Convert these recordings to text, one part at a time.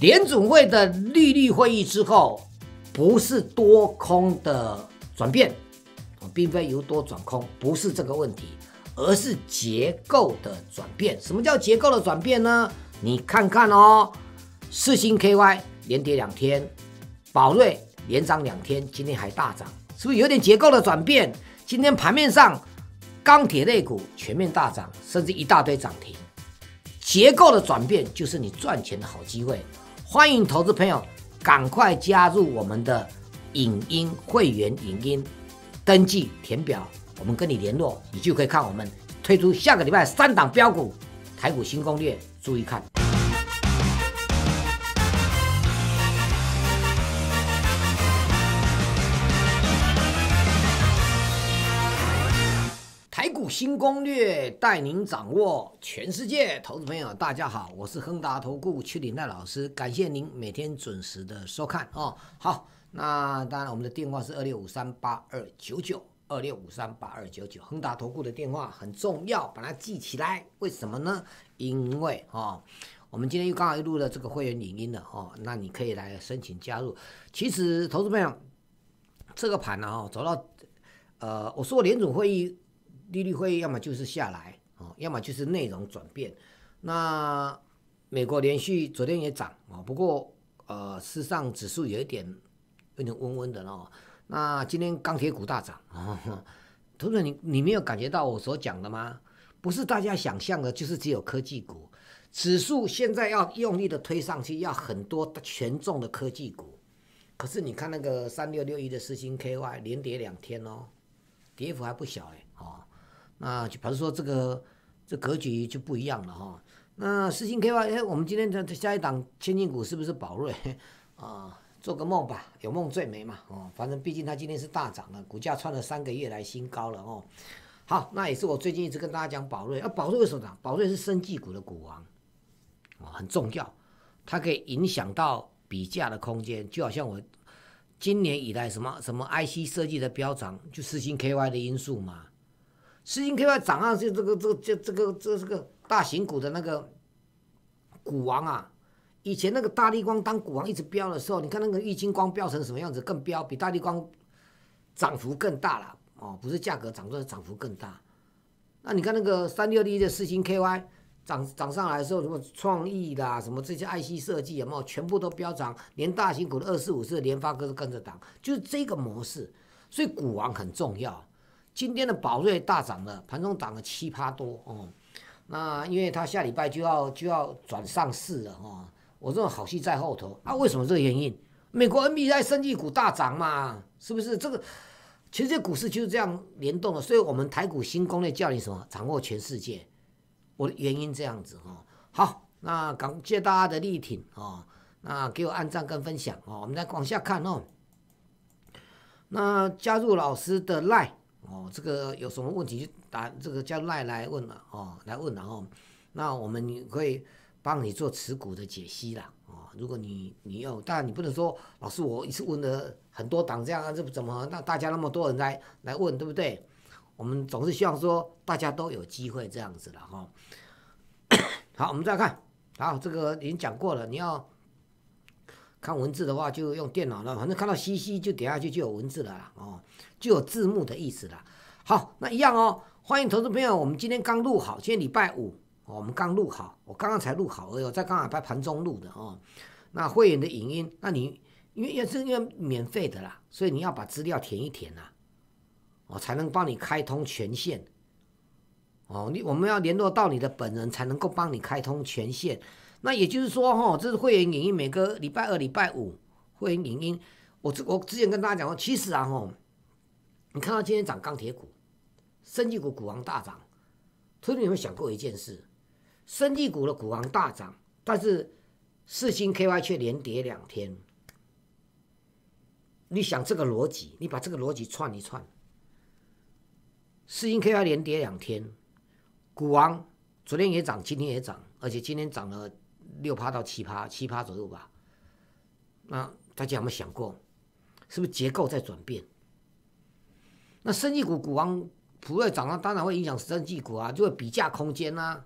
联总会的利率会议之后，不是多空的转变，并非由多转空，不是这个问题，而是结构的转变。什么叫结构的转变呢？你看看哦，四星 KY 连跌两天，宝瑞连涨两天，今天还大涨，是不是有点结构的转变？今天盘面上，钢铁类股全面大涨，甚至一大堆涨停，结构的转变就是你赚钱的好机会。欢迎投资朋友赶快加入我们的影音会员，影音登记填表，我们跟你联络，你就可以看我们推出下个礼拜三档标股台股新攻略，注意看。新攻略带您掌握全世界，投资朋友大家好，我是亨达投顾邱林泰老师，感谢您每天准时的收看哦。好，那当然我们的电话是二六五三八二九九二六五三八二九九，亨达投顾的电话很重要，把它记起来。为什么呢？因为哦，我们今天又刚好录了这个会员影音了哦，那你可以来申请加入。其实投资朋友这个盘呢哦，走到呃，我说联总会议。利率会议要么就是下来哦，要么就是内容转变。那美国连续昨天也涨哦，不过呃，市上指数有一点有点温温的哦。那今天钢铁股大涨，同学你你没有感觉到我所讲的吗？不是大家想象的，就是只有科技股指数现在要用力的推上去，要很多权重的科技股。可是你看那个三六六一的四星 KY 连跌两天哦，跌幅还不小哎。那就，比如说这个这格局就不一样了哈。那四星 KY，哎，我们今天的下一档千金股是不是宝瑞 啊？做个梦吧，有梦最美嘛。哦，反正毕竟它今天是大涨了，股价创了三个月来新高了哦。好，那也是我最近一直跟大家讲宝瑞。啊，宝瑞为什么涨？宝瑞是生技股的股王哦，很重要，它可以影响到比价的空间。就好像我今年以来什么什么 IC 设计的飙涨，就四星 KY 的因素嘛。四星 KY 涨啊，就这个、这个、这、这个、这、这个大型股的那个股王啊，以前那个大力光当股王一直飙的时候，你看那个玉金光飙成什么样子，更飙，比大力光涨幅更大了哦，不是价格涨是涨幅更大。那你看那个三六六一的四星 KY 涨涨上来的时候，什么创意啦，什么这些 IC 设计啊，有全部都飙涨，连大型股的二四五四、联发哥都跟着涨，就是这个模式，所以股王很重要。今天的宝瑞大涨了，盘中涨了七趴多哦。那因为它下礼拜就要就要转上市了哦，我这种好戏在后头。啊，为什么这个原因？美国 NBA 生意股大涨嘛，是不是？这个其实这股市就是这样联动的。所以我们台股新攻略叫你什么？掌握全世界。我的原因这样子哦。好，那感谢大家的力挺哦。那给我按赞跟分享哦。我们再往下看哦。那加入老师的赖。哦，这个有什么问题就打这个叫赖来问了哦，来问，然后那我们会帮你做持股的解析了哦。如果你你要，但你不能说老师我一次问了很多档这样啊，这怎么那大家那么多人来来问对不对？我们总是希望说大家都有机会这样子了哈。好，我们再看，好，这个已经讲过了，你要看文字的话就用电脑了，反正看到 C C 就点下去就有文字了啦哦。就有字幕的意思了。好，那一样哦，欢迎投资朋友。我们今天刚录好，今天礼拜五，我们刚录好，我刚刚才录好哎呦，在刚在盘中录的哦。那会员的影音，那你因为也是因为免费的啦，所以你要把资料填一填呐，哦，才能帮你开通权限。哦，你我们要联络到你的本人，才能够帮你开通权限。那也就是说，哈，这是会员影音，每个礼拜二、礼拜五会员影音。我之我之前跟大家讲过，其实啊，哈。你看到今天涨钢铁股、生技股股王大涨，昨你有没有想过一件事？生技股的股王大涨，但是四星 KY 却连跌两天。你想这个逻辑？你把这个逻辑串一串：四星 KY 连跌两天，股王昨天也涨，今天也涨，而且今天涨了六趴到七趴，七趴左右吧。那大家有没有想过，是不是结构在转变？那生技股股王普瑞涨了，当然会影响生技股啊，就会比价空间呐。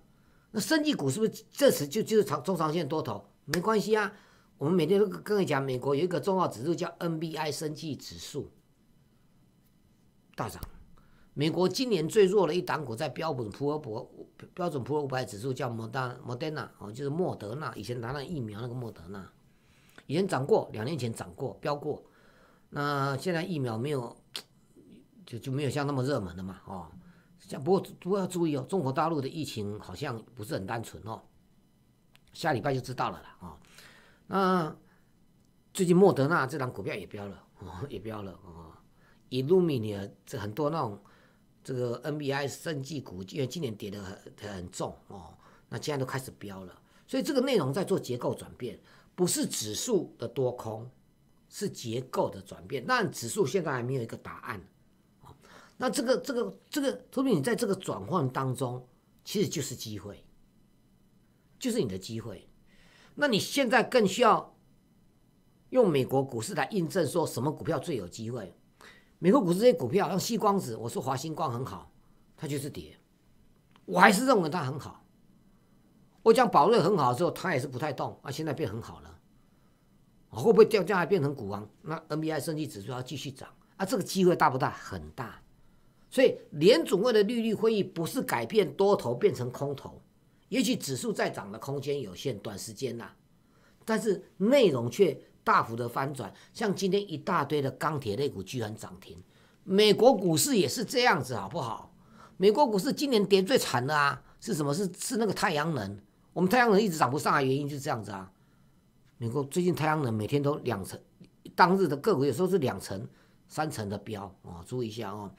那生技股是不是这时就就是长中长线多头没关系啊？我们每天都跟你讲，美国有一个重要指数叫 NBI 生技指数大涨。美国今年最弱的一档股在标本普尔博标准普尔五百指数叫莫丹莫 e 娜哦，就是莫德纳，以前拿那疫苗那个莫德纳，以前涨过，两年前涨过，飙过。那现在疫苗没有。就就没有像那么热门的嘛，哦，像不过不过要注意哦，中国大陆的疫情好像不是很单纯哦，下礼拜就知道了啦，哦，那最近莫德纳这档股票也飙了，哦，也飙了哦，伊路米尼这很多那种这个 NBI 升级股，因为今年跌的很很重哦，那现在都开始飙了，所以这个内容在做结构转变，不是指数的多空，是结构的转变，但指数现在还没有一个答案。那这个这个这个，托比，你在这个转换当中，其实就是机会，就是你的机会。那你现在更需要用美国股市来印证，说什么股票最有机会？美国股市这些股票，像西光子，我说华星光很好，它就是跌，我还是认为它很好。我讲宝瑞很好之后，它也是不太动啊，现在变很好了，会不会掉价还变成股王？那 NBI 升级指数要继续涨啊，这个机会大不大？很大。所以联总会的利率会议不是改变多头变成空头，也许指数再涨的空间有限，短时间呐，但是内容却大幅的翻转。像今天一大堆的钢铁类股居然涨停，美国股市也是这样子，好不好？美国股市今年跌最惨的啊，是什么？是是那个太阳能。我们太阳能一直涨不上来，原因就是这样子啊。美国最近太阳能每天都两成，当日的个股有时候是两成、三成的标啊，注意一下啊。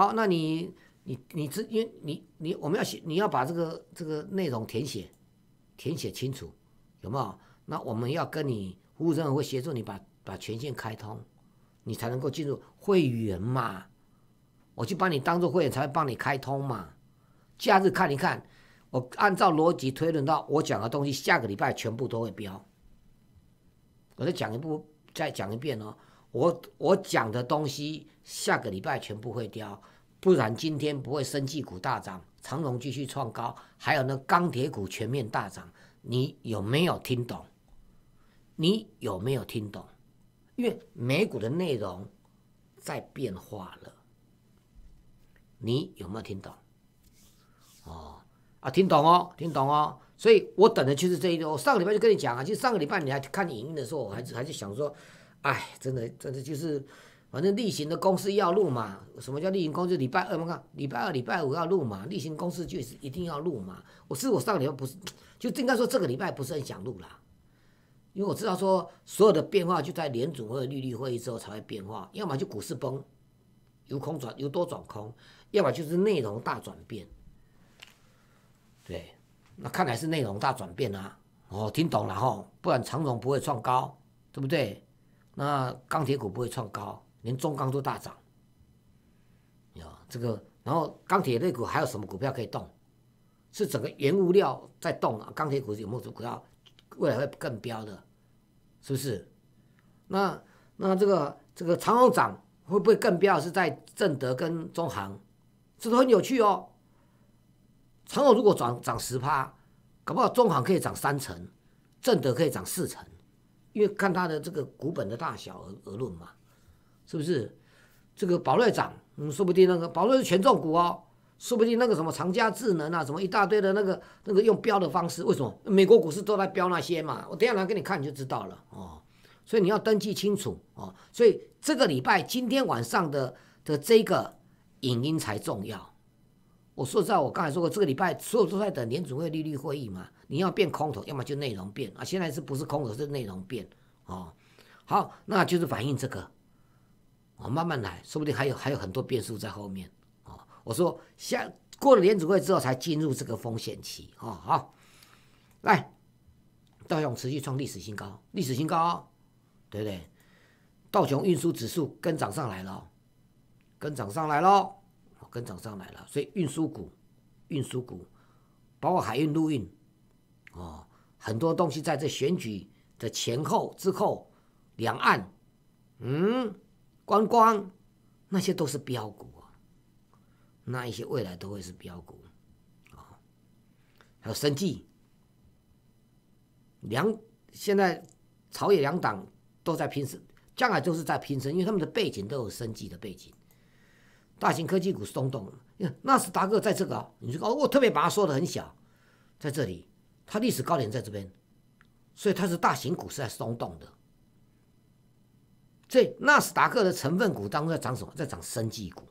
好，那你、你、你直接你、你，我们要写，你要把这个这个内容填写填写清楚，有没有？那我们要跟你服务生会协助你把把权限开通，你才能够进入会员嘛？我就把你当做会员，才会帮你开通嘛。假日看一看，我按照逻辑推论到我讲的东西，下个礼拜全部都会标。我再讲一步，再讲一遍哦，我我讲的东西。下个礼拜全部会掉，不然今天不会生绩股大涨，长龙继续创高，还有那钢铁股全面大涨，你有没有听懂？你有没有听懂？因为美股的内容在变化了，你有没有听懂？哦，啊，听懂哦，听懂哦，所以我等的就是这一周。我上个礼拜就跟你讲啊，就上个礼拜你还看营运的时候，我还还是想说，哎，真的，真的就是。反正例行的公司要录嘛，什么叫例行公司？礼拜二嘛，礼拜二、礼拜五要录嘛，例行公司就是一定要录嘛。我是我上礼拜不是，就应该说这个礼拜不是很想录啦，因为我知道说所有的变化就在联储会、利率会议之后才会变化，要么就股市崩，由空转由多转空，要么就是内容大转变。对，那看来是内容大转变啊！哦，听懂了哈，不然长荣不会创高，对不对？那钢铁股不会创高。连中钢都大涨，呀，这个，然后钢铁类股还有什么股票可以动？是整个原物料在动啊？钢铁股有没有股票未来会更飙的？是不是？那那这个这个长虹涨会不会更飙？是在正德跟中行？这都很有趣哦。长虹如果涨涨十趴，搞不好中行可以涨三成，正德可以涨四成，因为看它的这个股本的大小而而论嘛。是不是这个宝瑞涨？嗯，说不定那个宝瑞是权重股哦，说不定那个什么长佳智能啊，什么一大堆的那个那个用标的方式，为什么美国股市都在标那些嘛？我等下拿给你看，你就知道了哦。所以你要登记清楚哦。所以这个礼拜今天晚上的的这个影音才重要。我说实在，我刚才说过，这个礼拜所有都在等联储会利率会议嘛。你要变空头，要么就内容变啊。现在是不是空头是内容变哦？好，那就是反映这个。我慢慢来，说不定还有还有很多变数在后面哦。我说下过了年会之后才进入这个风险期啊。好，来，道琼持续创历史新高，历史新高，对不对？道琼运输指数跟涨上来了，跟涨上来了，跟涨上来了。所以运输股、运输股，包括海运、陆运，哦，很多东西在这选举的前后之后，两岸，嗯。观光那些都是标股啊，那一些未来都会是标股啊，还有生计，两现在朝野两党都在拼升，将来就是在拼升，因为他们的背景都有生计的背景。大型科技股松动，你看纳斯达克在这个，你就哦，我特别把它说的很小，在这里，它历史高点在这边，所以它是大型股是在松动的。这纳斯达克的成分股当中在涨什么？在涨生技股。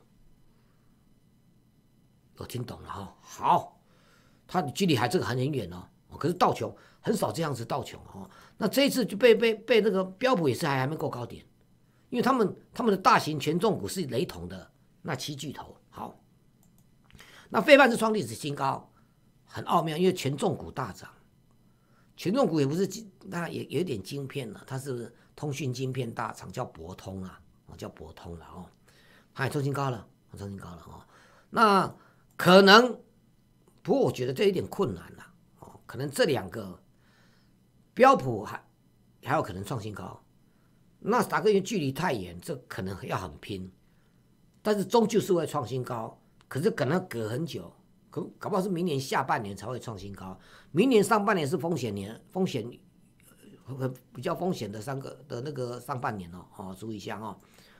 我听懂了哈。好，它的距离还这个还很远哦。可是道琼很少这样子道琼哦。那这一次就被被被那个标普也是还还没过高点，因为他们他们的大型权重股是雷同的那七巨头。好，那费半是创历史新高，很奥妙，因为权重股大涨，权重股也不是那也有点晶片了，它是不是？通讯晶片大厂叫博通啊，哦叫博通了哦，嗨创新高了，创新高了哦。那可能，不过我觉得这有点困难了哦。可能这两个标普还还有可能创新高，纳斯达克因为距离太远，这可能要很拼，但是终究是会创新高，可是可能隔很久，可搞不好是明年下半年才会创新高，明年上半年是风险年，风险。比较风险的三个的那个上半年哦，哦注意一下哦。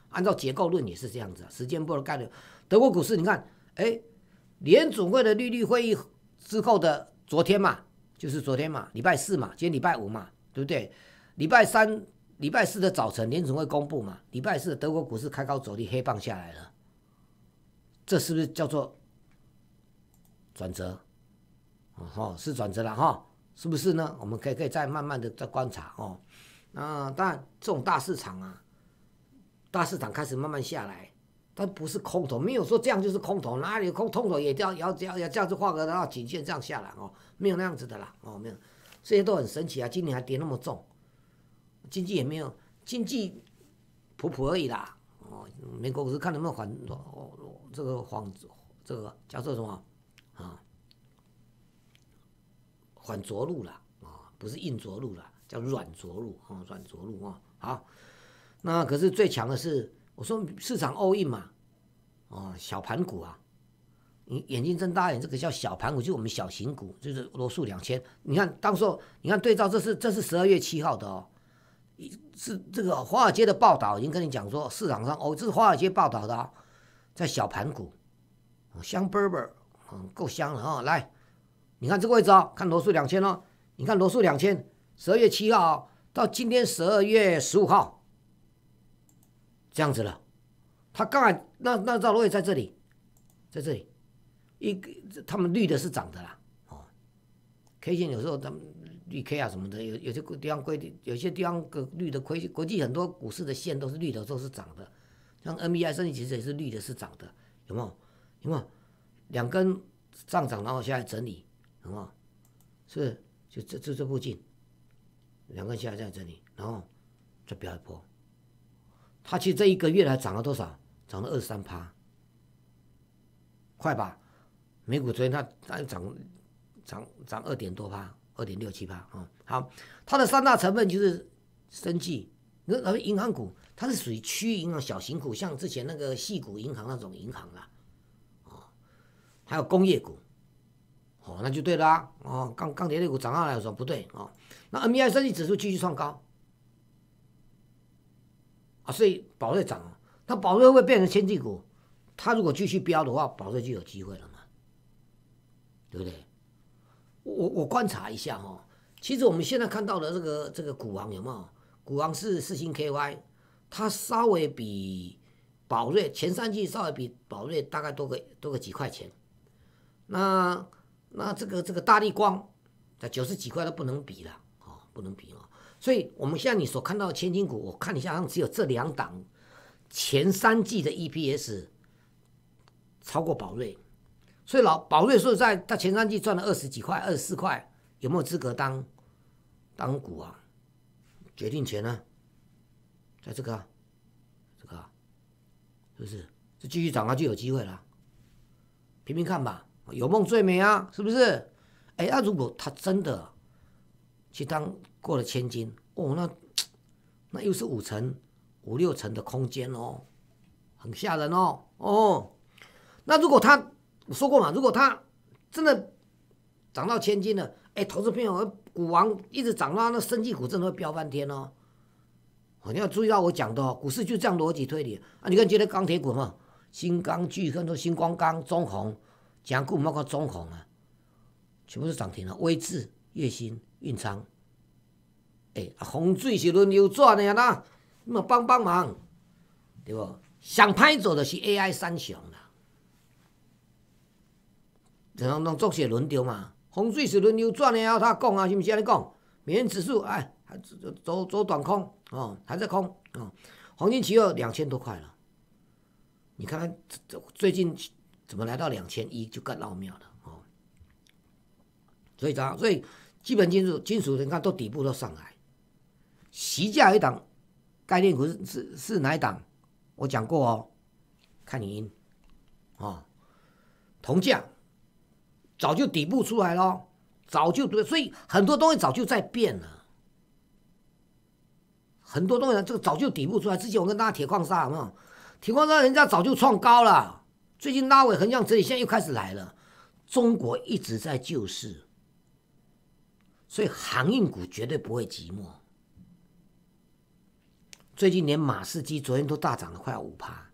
按照结构论也是这样子，时间波的概率。德国股市你看，哎，联总会的利率会议之后的昨天嘛，就是昨天嘛，礼拜四嘛，今天礼拜五嘛，对不对？礼拜三、礼拜四的早晨，联总会公布嘛，礼拜四德国股市开高走低，黑棒下来了，这是不是叫做转折？哦，是转折了哈。是不是呢？我们可以可以再慢慢的再观察哦。那当然，这种大市场啊，大市场开始慢慢下来，它不是空头，没有说这样就是空头，哪里空空头也掉，要要要这样子画个那颈线这样下来哦，没有那样子的啦哦，没有，这些都很神奇啊，今年还跌那么重，经济也没有，经济普普而已啦哦，美国股市看能不能缓、哦，这个缓，这个叫做什么啊？软着陆了啊，不是硬着陆了，叫软着陆啊，软着陆啊，好，那可是最强的是，我说市场 all in 嘛，哦，小盘股啊，你眼睛睁大眼，这个叫小盘股，就是我们小型股，就是罗素两千，你看，当时候你看对照，这是这是十二月七号的哦，是这个华尔街的报道已经跟你讲说市场上哦，这是华尔街报道的，在小盘股，香 e r 嗯，够香了啊，来。你看这个位置啊，看罗素两千哦，你看罗素两千十二月七号到今天十二月十五号，这样子了。他刚那那道也在这里，在这里，一他们绿的是涨的啦。哦，K 线有时候他们绿 K 啊什么的，有有些地方定，有些地方个绿的亏。国际很多股市的线都是绿的，都是涨的。像 N B I，甚其实也是绿的，是涨的，有没有？有没有？两根上涨，然后下来整理。是，就这这这附近，两个家在这里，然后这表一波。它其实这一个月来涨了多少？涨了二三趴，快吧？美股昨天它它涨涨涨二点多趴，二点六七趴啊。好，它的三大成分就是生计，而银行股它是属于区域银行小型股，像之前那个细股银行那种银行啊，哦，还有工业股。哦，那就对了啊！哦，钢钢铁类股涨上来，的时候不对啊。那 M I 三季指数继续创高，啊，所以宝瑞涨，那宝瑞会变成先进股，它如果继续飙的话，宝瑞就有机会了嘛？对不对？我我观察一下哈，其实我们现在看到的这个这个股王有没有？股王是四星 K Y，它稍微比宝瑞前三季稍微比宝瑞大概多个多个几块钱，那。那这个这个大力光在九十几块都不能比了啊，不能比哦。所以我们像你所看到的千金股，我看你好上只有这两档，前三季的 EPS 超过宝瑞，所以老宝瑞说在他前三季赚了二十几块、二十四块，有没有资格当当股啊？决定权呢，在这个这个是不是？这继续涨啊，就有机会了，评评看吧。有梦最美啊，是不是？哎，那如果他真的去当过了千金，哦，那那又是五层、五六层的空间哦，很吓人哦，哦。那如果他说过嘛，如果他真的涨到千金了，哎，投资朋友股王一直涨到那升级股，真的会飙翻天哦。你要注意到我讲的，股市就这样逻辑推理啊。你看今天钢铁股嘛，新钢巨跟那新光钢、中红。港股毋捌讲涨红啊，全部是涨停啊！微智、月薪、运昌，哎，洪水是轮流转的啊！你嘛帮帮忙，对不？想拍走的是 AI 三雄啦，然后弄作是轮流嘛，洪水是轮流转的。然后他讲啊，是不是安尼讲？明日指数哎，走走短空哦，还在空哦。黄金期货两千多块了，你看最最近。怎么来到两千一就更奥妙了哦？所以，所以基本金属金属你看都底部都上来，锡价一档，概念股是是哪一档？我讲过哦，看音哦，铜价早就底部出来了，早就所以很多东西早就在变了，很多东西这个早就底部出来。之前我跟大家铁矿砂，有没有？铁矿砂人家早就创高了。最近拉尾横向整理，现在又开始来了。中国一直在救市，所以航运股绝对不会寂寞。最近连马士基昨天都大涨了，快要五趴，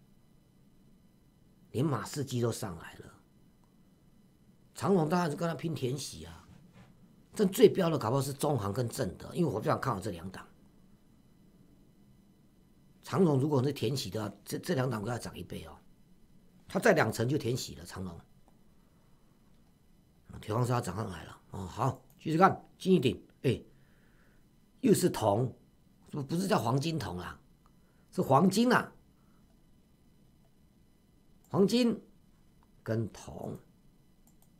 连马士基都上来了。长隆当然是跟他拼甜息啊，但最标的搞不好是中航跟正德，因为我不想看好这两档。长隆如果是甜息的，这这两档都要涨一倍哦。它在两层就填喜了，长龙。铁矿砂涨上来了，哦，好，继续看金一鼎，哎，又是铜，不不是叫黄金铜啊，是黄金啊，黄金跟铜，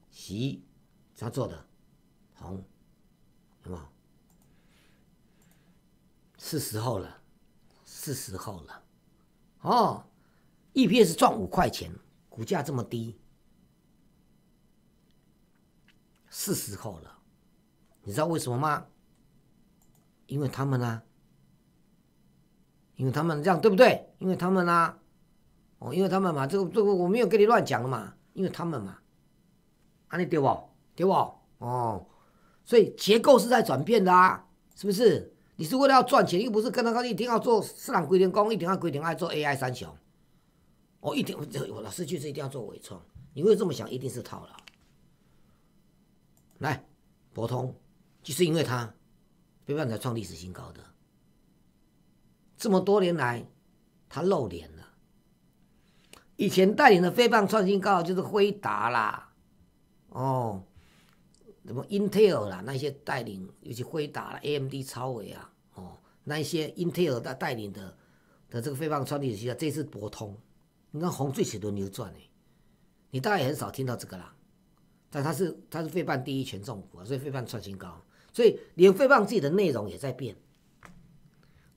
息，他做的，铜，好嘛？是时候了，是时候了，哦。EPS 赚五块钱，股价这么低，是时候了。你知道为什么吗？因为他们呢，因为他们这样对不对？因为他们呢，哦，因为他们嘛，这个这个我没有跟你乱讲了嘛，因为他们嘛，啊，你对不？对不？哦，所以结构是在转变的啊，是不是？你是为了要赚钱，又不是跟他个一定要做市场规定，讲一定要规定爱做 AI 三雄。我一定，我老师就是一定要做伪创。你会这么想，一定是套了。来，博通就是因为他，飞棒才创历史新高。的，这么多年来，他露脸了。以前带领的飞棒创新高就是辉达啦，哦，什么 Intel 啦，那些带领，尤其辉达啦、a m d 超伟啊，哦，那一些 Intel 的带领的的这个飞棒创历史新高，这次博通。你看红最前轮流转哎，你大概也很少听到这个啦。但它是它是费半第一权重股啊，所以费半创新高。所以连费半自己的内容也在变。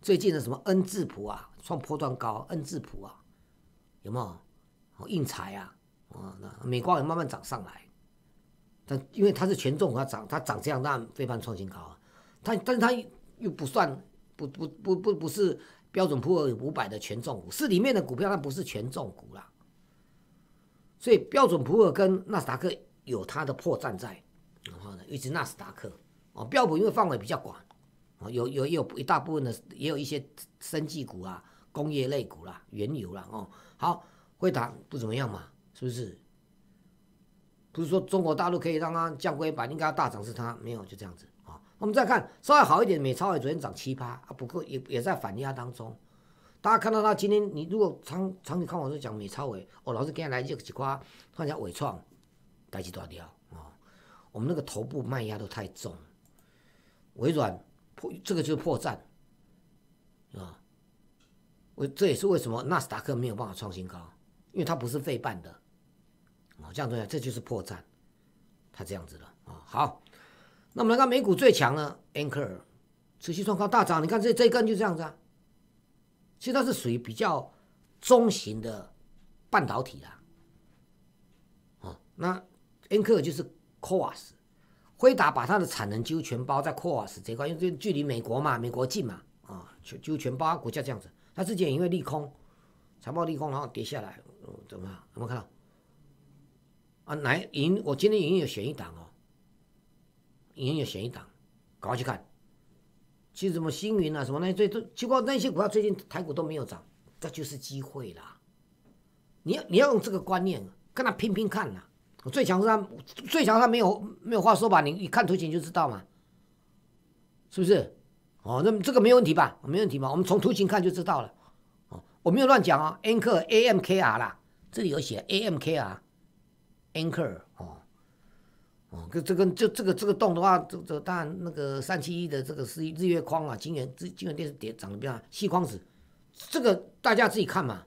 最近的什么 N 智谱啊，创破断高 N 智谱啊，有没有？硬材啊啊，美光也慢慢涨上来。但因为它是权重，它涨它涨这样，那费半创新高。它但是它又不算不不不不不是。标准普尔五百的权重股是里面的股票，但不是权重股啦。所以标准普尔跟纳斯达克有它的破绽在。然后呢，一直纳斯达克哦，标普因为范围比较广哦，有有有一大部分的也有一些生技股啊、工业类股啦、原油啦哦。好，会打不怎么样嘛？是不是？不是说中国大陆可以让它降规，应该要大涨，是它没有，就这样子。我们再看，稍微好一点，美超也昨天涨七八啊，不过也也在反压当中。大家看到他今天，你如果长长期看，我是讲美超伟，哦，老师今天来这个一块，看一下伟创，带几大条啊。我们那个头部卖压都太重，微软破这个就是破绽啊。我这也是为什么纳斯达克没有办法创新高，因为它不是费办的哦，这样重要，这就是破绽，它这样子了啊。好。那我们来看美股最强，Anchor 持续创高大涨。你看这这一根就这样子啊，其实它是属于比较中型的半导体啦。哦，那 Anchor 就是 Coas，辉达把它的产能几乎全包在 Coas 这块，因为距离美国嘛，美国近嘛，啊，就几乎全包。股价这样子，它之前因为利空财报利空，然后跌下来，怎么样？有没有看到？啊，来，赢，我今天已经有选一档哦。营有嫌疑党，搞去看，其实什么星云啊，什么那些最最，结果那些股票最近台股都没有涨，这就是机会啦。你要你要用这个观念跟他拼拼看呐。最强他，最强他没有没有话说吧？你你看图形就知道嘛，是不是？哦，那这个没问题吧？没问题嘛？我们从图形看就知道了。哦，我没有乱讲啊，Anchor AMKR 啦，这里有写 AMKR，Anchor 哦。哦，这这个就这个这个洞的话，这这当然那个三七一的这个是日月框啊，金元金金圆电视跌涨得比较细框子，这个大家自己看嘛，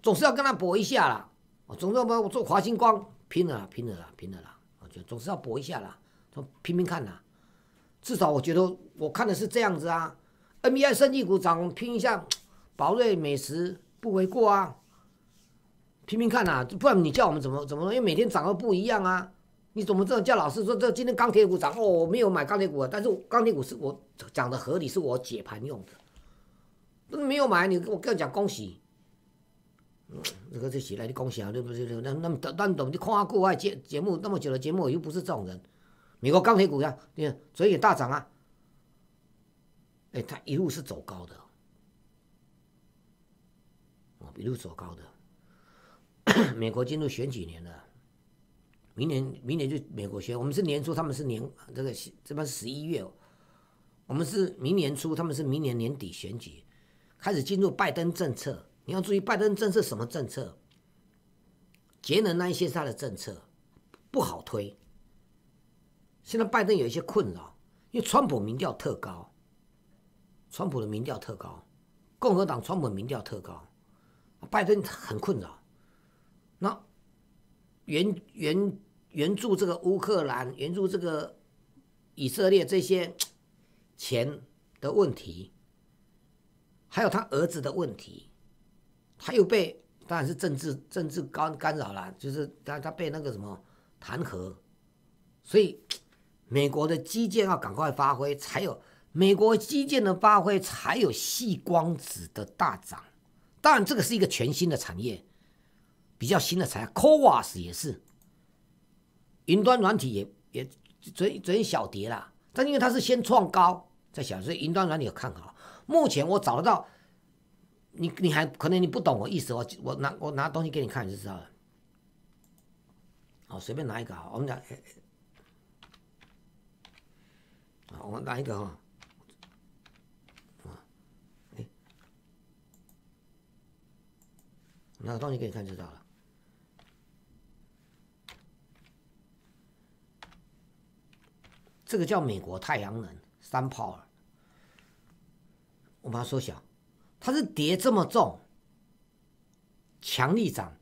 总是要跟他搏一下啦。哦，总是要不我做华星光拼了啦，拼了啦，拼了啦，我觉得总是要搏一下啦，拼拼看啦。至少我觉得我看的是这样子啊，N B I 涨股涨拼一下，宝瑞美食不为过啊，拼拼看啦，不然你叫我们怎么怎么，因为每天涨的不一样啊。你怎么这道？叫老师说这今天钢铁股涨哦？我没有买钢铁股，但是钢铁股是我涨的合理，是我解盘用的。不没有买，你我跟你讲恭喜。这个这谁来你喜啊，你不是那那么那么懂？你看国外节节目？那么久的节目，我又不是这种人。美国钢铁股呀，你看所以大涨啊。哎，它一路是走高的，哦，一路走高的。美国进入选举年了。明年，明年就美国选，我们是年初，他们是年这个这边十一月，我们是明年初，他们是明年年底选举，开始进入拜登政策，你要注意拜登政策什么政策？节能那一些是他的政策，不好推。现在拜登有一些困扰，因为川普民调特高，川普的民调特高，共和党川普民调特高，拜登很困扰。援援援助这个乌克兰，援助这个以色列，这些钱的问题，还有他儿子的问题，他又被当然是政治政治干干扰了，就是他他被那个什么弹劾，所以美国的基建要赶快发挥，才有美国基建的发挥才有细光子的大涨，当然这个是一个全新的产业。比较新的材料，w a s 也是，云端软体也也昨昨天小跌啦，但因为它是先创高再小，所以云端软体看好。目前我找得到，你你还可能你不懂我意思，我我拿我拿东西给你看就知道了。好，随便拿一个，我们讲，我拿一个哈，啊，个东西给你看就知道了。这个叫美国太阳能 （SunPower），我把它缩小，它是跌这么重，强力涨。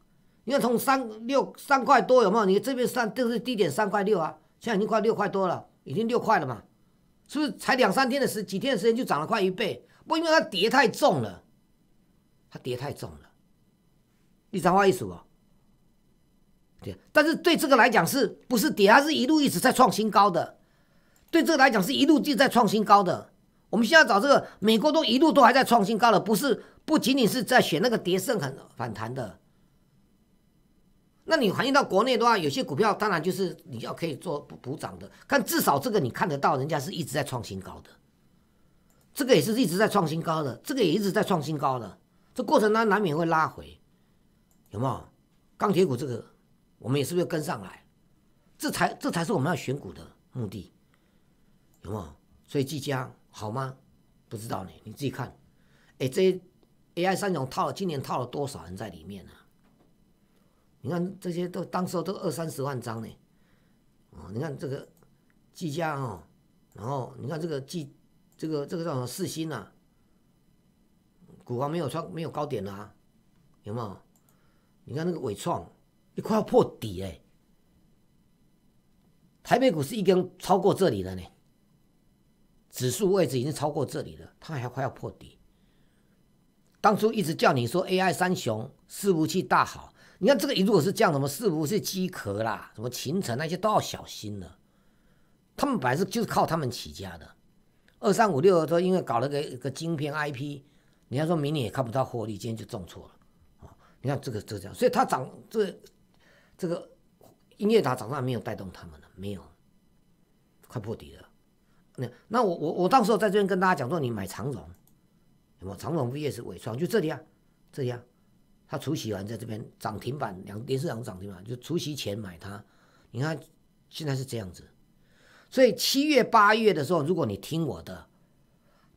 你看从三六三块多有没有？你这边三就是低点三块六啊，现在已经快六块多了，已经六块了嘛，是不是才两三天的时几天的时间就涨了快一倍？不，因为它跌太重了，它跌太重了。你握意思说，对。但是对这个来讲，是不是跌？它是一路一直在创新高的。对这个来讲，是一路就在创新高的。我们现在找这个，美国都一路都还在创新高的，不是不仅仅是在选那个跌盛很反弹的。那你反映到国内的话，有些股票当然就是你要可以做补补涨的，但至少这个你看得到，人家是一直在创新高的，这个也是一直在创新高的，这个也一直在创新高的。这过程它难免会拉回，有没有？钢铁股这个，我们也是不是跟上来？这才这才是我们要选股的目的。有没有？所以技嘉好吗？不知道呢，你自己看。哎，这 A I 三种套了，今年套了多少人在里面呢？你看这些都，当时都二三十万张呢。哦，你看这个技嘉哦，然后你看这个技，这个这个叫什么？四星啊，股王没有创，没有高点啦，有没有？你看那个伟创，你快要破底哎。台北股是已经超过这里了呢。指数位置已经超过这里了，它还快要破底。当初一直叫你说 AI 三雄伺服器大好？你看这个，如果是降什么，伺服器机壳啦、什么秦城那些都要小心了。他们本来是就是靠他们起家的，二三五六，说因为搞了个个晶片 IP，你要说明年也看不到获利，今天就重挫了。啊，你看这个这样，所以它涨这这个音乐塔涨上没有带动他们了，没有，快破底了。那那我我我到时候在这边跟大家讲说，你买长荣，有没有？长荣不也是尾创？就这里啊，这里啊，它除夕完在这边涨停板两，连市两涨停板，就除夕前买它，你看现在是这样子。所以七月八月的时候，如果你听我的，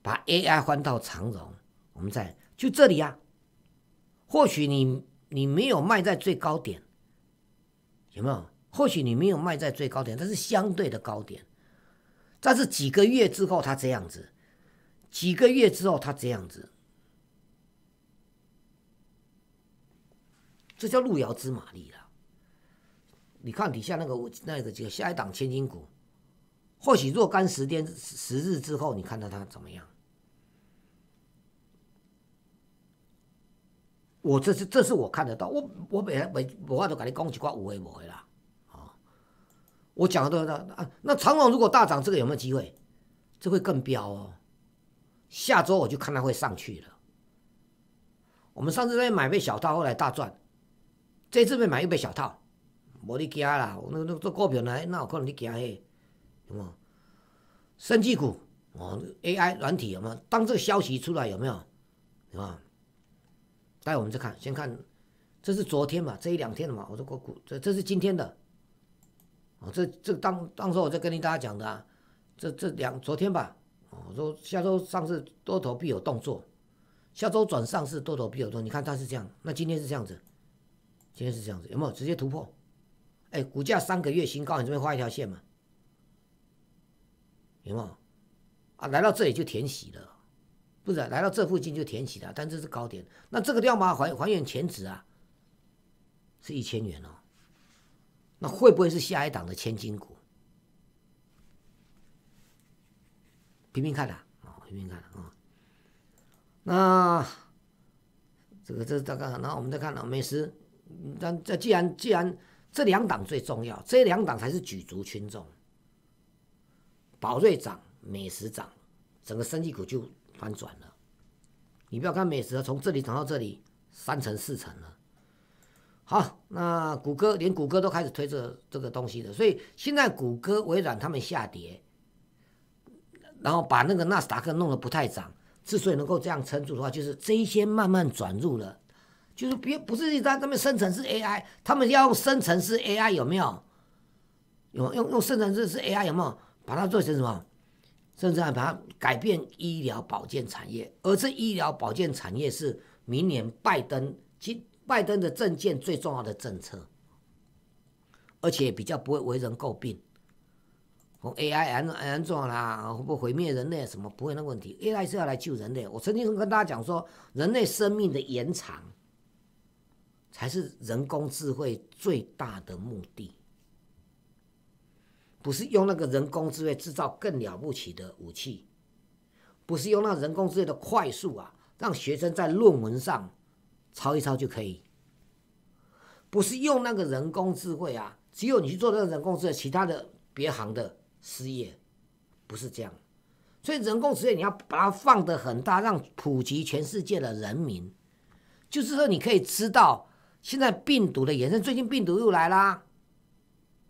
把 AI 换到长荣，我们在就这里啊，或许你你没有卖在最高点，有没有？或许你没有卖在最高点，但是相对的高点。但是几个月之后，他这样子；几个月之后，他这样子，这叫路遥知马力啦。你看底下那个那个几个下一档千金股，或许若干十天十日之后，你看到它怎么样？我这是这是我看得到，我我本来本我都跟你讲一寡有诶无诶啦。我讲的都的啊，那长网如果大涨，这个有没有机会？这会更飙哦。下周我就看它会上去了。我们上次在买杯小套，后来大赚。这次被买一杯小套，我你惊啦。那那做股票呢？那有可能你惊嘿，没有？生技股哦，AI 软体有没有？当这个消息出来有没有？有吧？待我们再看，先看，这是昨天嘛？这一两天的嘛？我说股这这是今天的。这这当当时我在跟你大家讲的，啊，这这两昨天吧，我说下周上市多头必有动作，下周转上市多头必有动，作，你看它是这样，那今天是这样子，今天是这样子，有没有直接突破？哎，股价三个月新高，你这边画一条线嘛，有没有？啊，来到这里就填息了，不是，来到这附近就填息了，但这是高点，那这个方嘛还还原前值啊，是一千元哦。那会不会是下一档的千金股？拼命看啦，哦，拼命看啊。那这个这这个，然后我们再看呢，美食。但这既然既然这两档最重要，这两档才是举足轻重。宝瑞涨，美食涨，整个生级股就翻转了。你不要看美食，从这里涨到这里，三成四成了。好，那谷歌连谷歌都开始推这这个东西了，所以现在谷歌、微软他们下跌，然后把那个纳斯达克弄得不太涨。之所以能够这样撑住的话，就是这一些慢慢转入了，就是别不是在他们生成式 AI，他们要用生成式 AI 有没有？有用用生成式是 AI 有没有？把它做成什么？甚至还把它改变医疗保健产业，而这医疗保健产业是明年拜登今。拜登的政见最重要的政策，而且比较不会为人诟病。我 A I 安安重要啦，会不会毁灭人类？什么不会那问题？A I 是要来救人类。我曾经跟大家讲说，人类生命的延长才是人工智慧最大的目的，不是用那个人工智慧制造更了不起的武器，不是用那人工智慧的快速啊，让学生在论文上。抄一抄就可以，不是用那个人工智慧啊，只有你去做那个人工智慧，其他的别行的失业，不是这样，所以人工职业你要把它放得很大，让普及全世界的人民，就是说你可以知道现在病毒的延伸，最近病毒又来啦，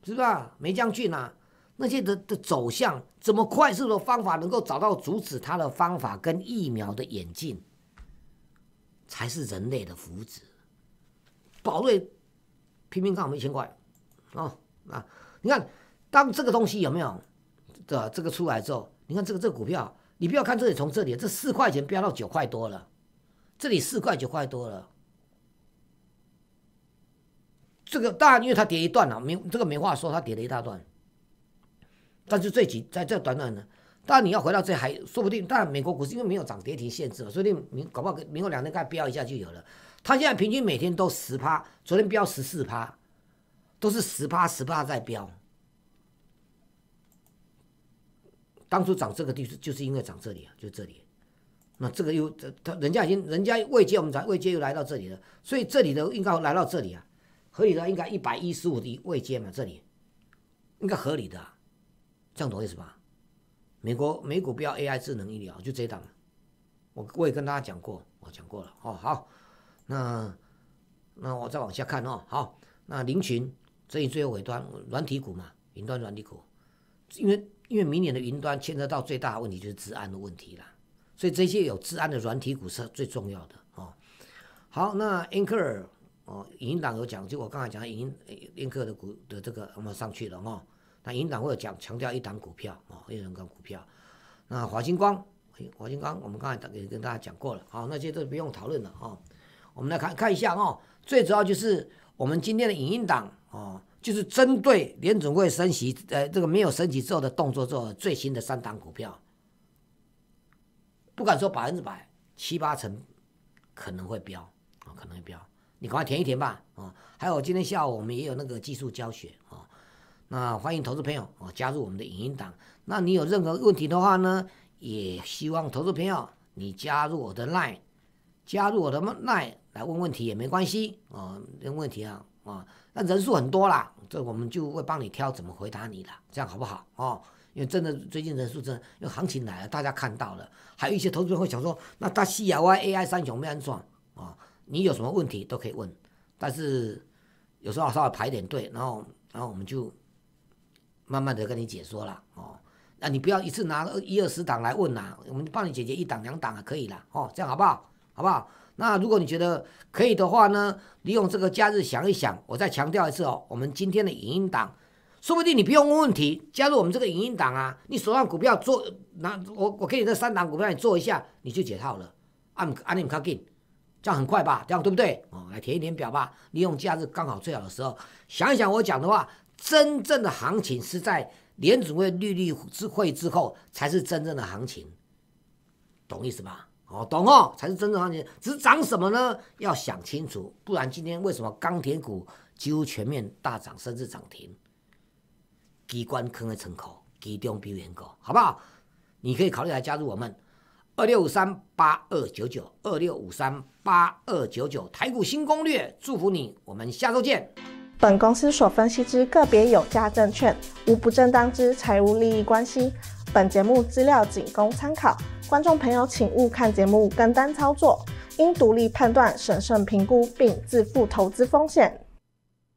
是吧？梅将军啊，那些的的走向，怎么快速的方法能够找到阻止它的方法跟疫苗的演进。才是人类的福祉。宝瑞拼命干，我们一千块，啊啊！你看，当这个东西有没有的这个出来之后，你看这个这股票，你不要看这里从这里，这四块钱飙到九块多了，这里四块九块多了，这个当然因为它跌一段了，没这个没话说，它跌了一大段，但是最几，在这短短的。但你要回到这还说不定，但美国股市因为没有涨跌停限制嘛，所以明搞不好明后两天再飙一下就有了。它现在平均每天都十趴，昨天飙十四趴，都是十趴十趴在飙。当初涨这个地势就是因为涨这里，啊，就这里。那这个又他它人家已经人家未接我们才未接又来到这里了，所以这里的应该来到这里啊，合理的应该一百一十五的未接嘛，这里应该合理的，这样懂意思吧？美国美股不要 AI 智能医疗就这档我我也跟大家讲过，我讲过了哦。好，那那我再往下看哦。好，那林群，所以最后尾端软体股嘛，云端软体股，因为因为明年的云端牵涉到最大的问题就是治安的问题啦，所以这些有治安的软体股是最重要的哦。好，那英克尔哦，银党有讲，就我刚才讲 h 英克的股的这个，我们上去了哦。那引导会有讲强调一档股票啊，一档股票，那华金光、华金光我们刚才也跟大家讲过了啊，那些都不用讨论了啊。我们来看看一下啊，最主要就是我们今天的引音档啊，就是针对联储会升息，呃，这个没有升息之后的动作做最新的三档股票，不敢说百分之百，七八成可能会飙啊，可能会飙，你赶快填一填吧啊。还有今天下午我们也有那个技术教学啊。那欢迎投资朋友哦加入我们的影音党。那你有任何问题的话呢，也希望投资朋友你加入我的 line，加入我的 line 来问问题也没关系哦。问问题啊啊，那人数很多啦，这我们就会帮你挑怎么回答你的，这样好不好啊？因为真的最近人数真，因为行情来了，大家看到了，还有一些投资人会想说，那大西洋 YAI 三雄没安装啊，你有什么问题都可以问，但是有时候稍微排点队，然后然后我们就。慢慢的跟你解说了哦，那你不要一次拿一二十档来问啦，我们帮你解决一档两档啊，可以啦哦，这样好不好？好不好？那如果你觉得可以的话呢，利用这个假日想一想，我再强调一次哦，我们今天的影音档，说不定你不用问问题，加入我们这个影音档啊，你手上股票做拿我我给你这三档股票，你做一下，你就解套了，按按你唔卡近。这样很快吧？这样对不对？哦，来填一填表吧，利用假日刚好最好的时候，想一想我讲的话。真正的行情是在联储会利率之会之后，才是真正的行情，懂意思吧？哦，懂哦，才是真正行情。只是涨什么呢？要想清楚，不然今天为什么钢铁股几乎全面大涨，甚至涨停？机关坑的成口，集中比员工，好不好？你可以考虑来加入我们，二六五三八二九九，二六五三八二九九，台股新攻略，祝福你，我们下周见。本公司所分析之个别有价证券，无不正当之财务利益关系。本节目资料仅供参考，观众朋友请勿看节目跟单操作，应独立判断、审慎评估并自负投资风险。